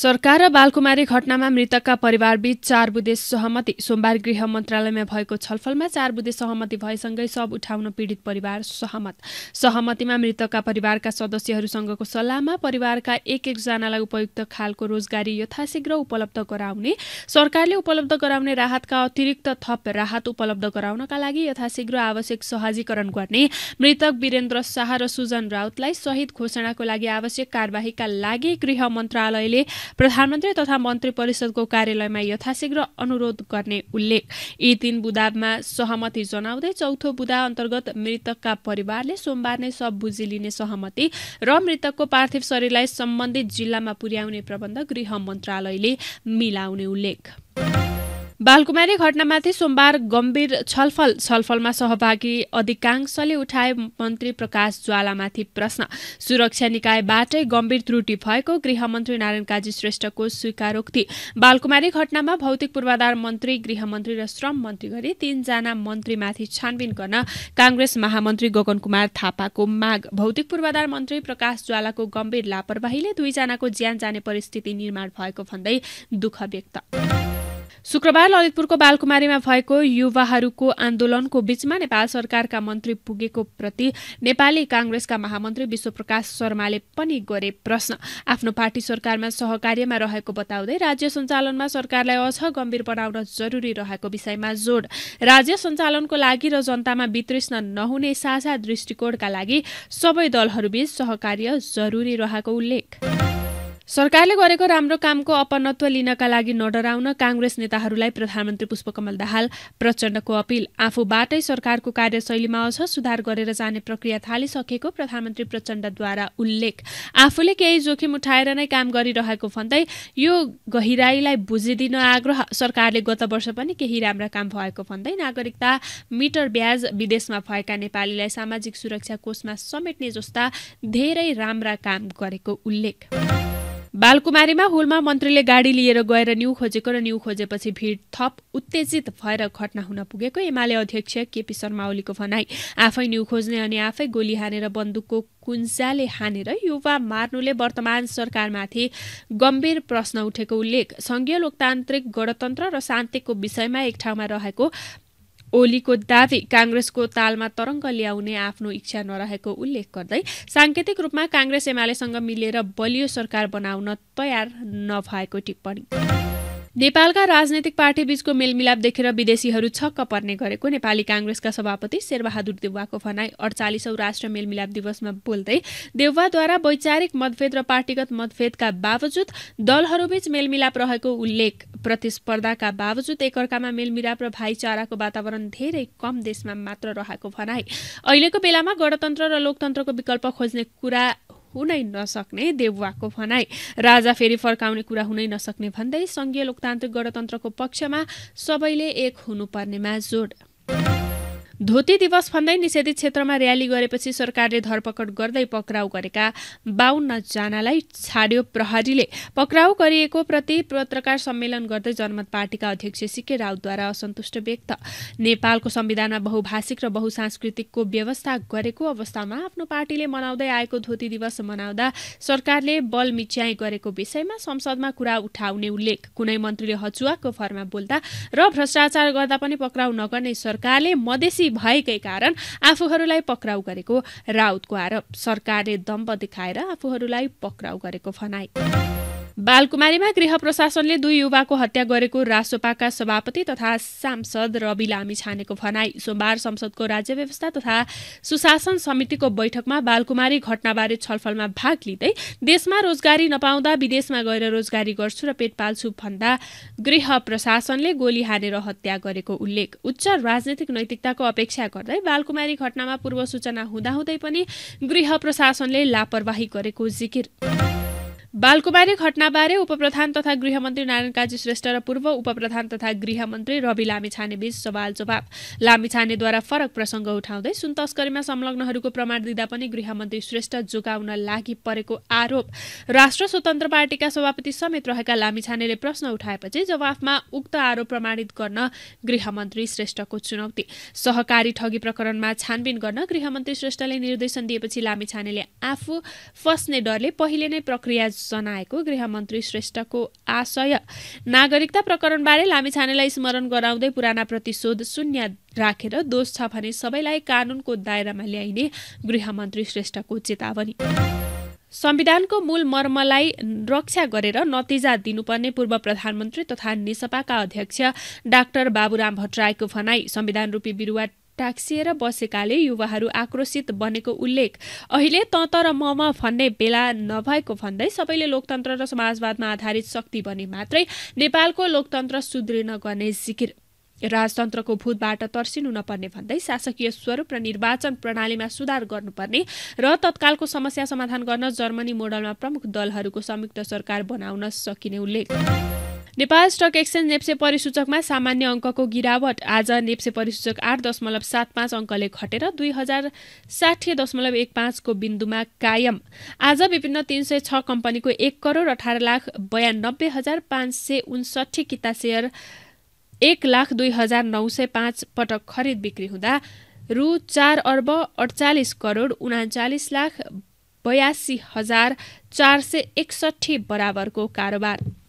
सरकार र बालकुमारी घटनामा मृतकका परिवारबीच चार बुधे सहमति सोमबार गृह मन्त्रालयमा भएको छलफलमा चार बुधे सहमति भएसँगै सब उठाउन पीडित परिवार सहमत सहमतिमा मृतकका परिवारका सदस्यहरूसँगको सल्लाहमा परिवारका एक एकजनालाई उपयुक्त खालको रोजगारी यथाशीघ्र उपलब्ध गराउने सरकारले उपलब्ध गराउने राहतका अतिरिक्त थप राहत उपलब्ध गराउनका लागि यथाशीघ्र आवश्यक सहजीकरण गर्ने मृतक वीरेन्द्र शाह र सुजन राउतलाई शहीद घोषणाको लागि आवश्यक कार्यवाहीका लागि गृह मन्त्रालयले प्रधानमन्त्री तथा मन्त्री परिषदको कार्यालयमा यथाशीघ्र अनुरोध गर्ने उल्लेख यी तीन बुदाबमा सहमति जनाउँदै चौथो बुदा अन्तर्गत मृतकका परिवारले सोमबार नै सब बुझी लिने सहमति र मृतकको पार्थिव शरीरलाई सम्बन्धित जिल्लामा पुर्याउने प्रबन्ध गृह मन्त्रालयले मिलाउने उल्लेख बालकुमारी घटनामाथि सोमबार गम्भीर छलफल छलफलमा सहभागी अधिकांशले उठाए मन्त्री प्रकाश ज्वालामाथि प्रश्न सुरक्षा निकायबाटै गम्भीर त्रुटि भएको गृहमन्त्री नारायण काजी श्रेष्ठको स्वीकारोक्ति बालकुमारी घटनामा भौतिक पूर्वाधार मन्त्री गृहमन्त्री र श्रम मन्त्री गरी तीनजना मन्त्रीमाथि छानबिन गर्न काङ्ग्रेस महामन्त्री गगन कुमार थापाको माग भौतिक पूर्वाधार मन्त्री प्रकाश ज्वालाको गम्भीर लापरवाहीले दुईजनाको ज्यान जाने परिस्थिति निर्माण भएको भन्दै दुःख व्यक्त शुक्रबार ललितपुरको बालकुमारीमा भएको युवाहरूको आन्दोलनको बीचमा नेपाल सरकारका मन्त्री पुगेको प्रति नेपाली काङ्ग्रेसका महामन्त्री विश्वप्रकाश शर्माले पनि गरे प्रश्न आफ्नो पार्टी सरकारमा सहकार्यमा रहेको बताउँदै राज्य सञ्चालनमा सरकारलाई अझ गम्भीर बनाउन जरुरी रहेको विषयमा जोड राज्य सञ्चालनको लागि र जनतामा वितृष्ण नहुने साझा दृष्टिकोणका लागि सबै दलहरूबीच सहकार्य जरुरी रहेको उल्लेख सरकारले गरेको राम्रो कामको अपनत्व लिनका लागि नडराउन काङ्ग्रेस नेताहरूलाई प्रधानमन्त्री पुष्पकमल दाहाल प्रचण्डको अपिल आफूबाटै सरकारको कार्यशैलीमा अझ सुधार गरेर जाने प्रक्रिया थालिसकेको प्रधानमन्त्री प्रचण्डद्वारा उल्लेख आफूले केही जोखिम उठाएर नै काम गरिरहेको भन्दै यो गहिराईलाई बुझिदिन आग्रह सरकारले गत वर्ष पनि केही राम्रा काम भएको भन्दै नागरिकता मिटर ब्याज विदेशमा भएका नेपालीलाई सामाजिक सुरक्षा कोषमा समेट्ने जस्ता धेरै राम्रा काम गरेको उल्लेख बालकुमारीमा हुलमा मन्त्रीले गाडी लिएर गएर न्यू खोजेको र न्यू खोजेपछि भीड़ थप उत्तेजित भएर घटना हुन पुगेको एमाले अध्यक्ष केपी शर्मा ओलीको भनाई आफै न्यू खोज्ने अनि आफै गोली हानेर बन्दुकको कुन्जाले हानेर युवा मार्नुले वर्तमान सरकारमाथि गम्भीर प्रश्न उठेको उल्लेख संघीय लोकतान्त्रिक गणतन्त्र र शान्तिको विषयमा एक ठाउँमा रहेको ओलीको दावी काङ्ग्रेसको तालमा तरङ्ग ल्याउने आफ्नो इच्छा नरहेको उल्लेख गर्दै सांकेतिक रूपमा काङ्ग्रेस एमालेसँग मिलेर बलियो सरकार बनाउन तयार नभएको टिप्पणी नेपालका राजनैतिक बीचको मेलमिलाप देखेर विदेशीहरू छक्क पर्ने गरेको नेपाली काङ्ग्रेसका सभापति शेरबहादुर देउवाको भनाई अडचालिसौँ राष्ट्र मेलमिलाप दिवसमा बोल्दै देउवाद्वारा वैचारिक मतभेद र पार्टीगत मतभेदका बावजुद दलहरूबीच मेलमिलाप रहेको उल्लेख प्रतिस्पर्धाका बावजुद एकअर्कामा मेलमिलाप र भाइचाराको वातावरण धेरै कम देशमा मात्र रहेको भनाई अहिलेको बेलामा गणतन्त्र र लोकतन्त्रको विकल्प खोज्ने कुरा हुनै नसक्ने देउवाको भनाई राजा फेरि फर्काउने कुरा हुनै नसक्ने भन्दै संघीय लोकतान्त्रिक गणतन्त्रको पक्षमा सबैले एक हुनुपर्नेमा जोड धोती दिवस भन्दै निषेधित क्षेत्रमा र्याली गरेपछि सरकारले धरपकड गर्दै पक्राउ गरेका बाहन्न जनालाई छाड्यो प्रहरीले पक्राउ गरिएको प्रति पत्रकार सम्मेलन गर्दै जनमत पार्टीका अध्यक्ष सिके राउतद्वारा असन्तुष्ट व्यक्त नेपालको संविधानमा बहुभाषिक र बहुसांस्कृतिकको व्यवस्था गरेको अवस्थामा आफ्नो पार्टीले मनाउँदै आएको धोती दिवस मनाउँदा सरकारले बल मिच्याई गरेको विषयमा संसदमा कुरा उठाउने उल्लेख कुनै मन्त्रीले हचुवाको फरमा बोल्दा र भ्रष्टाचार गर्दा पनि पक्राउ नगर्ने सरकारले मधेसी भएकै कारण आफूहरूलाई पक्राउ गरेको राउतको आरोप सरकारले दम्ब देखाएर आफूहरूलाई पक्राउ गरेको भनाई बालकुमारीमा गृह प्रशासनले दुई युवाको हत्या गरेको रासोपाका सभापति तथा सांसद रवि लामी छानेको भनाई सोमबार संसदको राज्य व्यवस्था तथा सुशासन समितिको बैठकमा बालकुमारी घटनाबारे छलफलमा भाग लिँदै देशमा रोजगारी नपाउँदा विदेशमा गएर रोजगारी गर्छु र पेट पाल्छु भन्दा गृह प्रशासनले गोली हानेर हत्या गरेको उल्लेख उच्च राजनैतिक नैतिकताको अपेक्षा गर्दै बालकुमारी घटनामा पूर्व सूचना हुँदाहुँदै पनि गृह प्रशासनले लापरवाही गरेको जिकिर बालकुमारी घटनाबारे उपप्रधान तथा गृहमन्त्री नारायण काजी श्रेष्ठ र पूर्व उपप्रधान तथा गृहमन्त्री रवि बीच सवाल जवाब लामिछानेद्वारा फरक प्रसङ्ग उठाउँदै सुन तस्करीमा संलग्नहरूको प्रमाण दिँदा पनि गृहमन्त्री श्रेष्ठ जोगाउन लागि परेको आरोप राष्ट्र स्वतन्त्र पार्टीका सभापति समेत रहेका लामिछानेले प्रश्न उठाएपछि जवाफमा उक्त आरोप प्रमाणित गर्न गृहमन्त्री श्रेष्ठको चुनौती सहकारी ठगी प्रकरणमा छानबिन गर्न गृहमन्त्री श्रेष्ठले निर्देशन दिएपछि लामिछानेले आफू फस्ने डरले पहिले नै प्रक्रिया जनाएको गृहमन्त्री श्रेष्ठको आशय नागरिकता प्रकरणबारे लामिछानेलाई स्मरण गराउँदै पुराना प्रतिशोध शून्य राखेर दोष छ भने सबैलाई कानूनको दायरामा ल्याइने गृहमन्त्री श्रेष्ठको चेतावनी संविधानको मूल मर्मलाई रक्षा गरेर नतिजा दिनुपर्ने पूर्व प्रधानमन्त्री तथा नेसपाका अध्यक्ष डाक्टर बाबुराम भट्टराईको भनाई संविधान रूपी बिरुवा टाक्सिएर बसेकाले युवाहरू आक्रोशित बनेको उल्लेख अहिले त तर ममा भन्ने बेला नभएको भन्दै सबैले लोकतन्त्र र समाजवादमा आधारित शक्ति बने मात्रै नेपालको लोकतन्त्र सुदृढ गर्ने जिकिर राजतन्त्रको भूतबाट तर्सिनु नपर्ने भन्दै शासकीय स्वरूप र निर्वाचन प्रणालीमा सुधार गर्नुपर्ने र तत्कालको समस्या समाधान गर्न जर्मनी मोडलमा प्रमुख दलहरूको संयुक्त सरकार बनाउन सकिने उल्लेख नेपाल स्टक एक्सचेन्ज नेप्से परिसूचकमा सामान्य अङ्कको गिरावट आज नेप्से परिसूचक आठ दशमलव सात पाँच अङ्कले घटेर दुई हजार साठी दशमलव एक पाँचको बिन्दुमा कायम आज विभिन्न तिन सय छ कम्पनीको एक करोड अठार लाख बयानब्बे हजार पाँच सय उन्सठी किता सेयर एक लाख दुई हजार नौ सय पाँच पटक खरिद बिक्री हुँदा रु चार अर्ब अडचालिस करोड उनाचालिस लाख बयासी हजार चार सय एकसठी बराबरको कारोबार